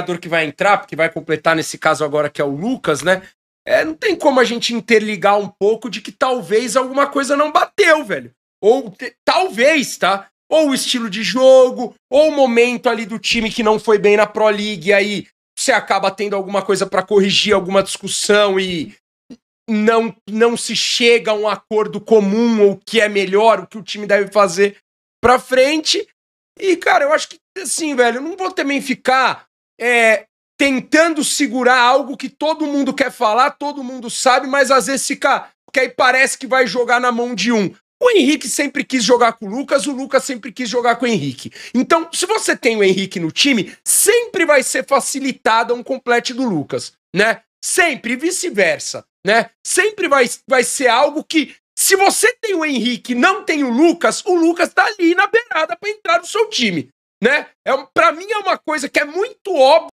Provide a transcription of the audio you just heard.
jogador que vai entrar, porque vai completar nesse caso agora que é o Lucas, né? É, não tem como a gente interligar um pouco de que talvez alguma coisa não bateu, velho. Ou te, talvez, tá? Ou o estilo de jogo, ou o momento ali do time que não foi bem na Pro League, aí você acaba tendo alguma coisa para corrigir, alguma discussão e não, não se chega a um acordo comum ou que é melhor, o que o time deve fazer pra frente. E, cara, eu acho que, assim, velho, eu não vou também ficar é, tentando segurar algo que todo mundo quer falar, todo mundo sabe, mas às vezes fica. Porque aí parece que vai jogar na mão de um. O Henrique sempre quis jogar com o Lucas, o Lucas sempre quis jogar com o Henrique. Então, se você tem o Henrique no time, sempre vai ser facilitado um complete do Lucas, né? Sempre, vice-versa, né? Sempre vai, vai ser algo que, se você tem o Henrique e não tem o Lucas, o Lucas tá ali na beirada para entrar no seu time né? É, para mim é uma coisa que é muito óbvia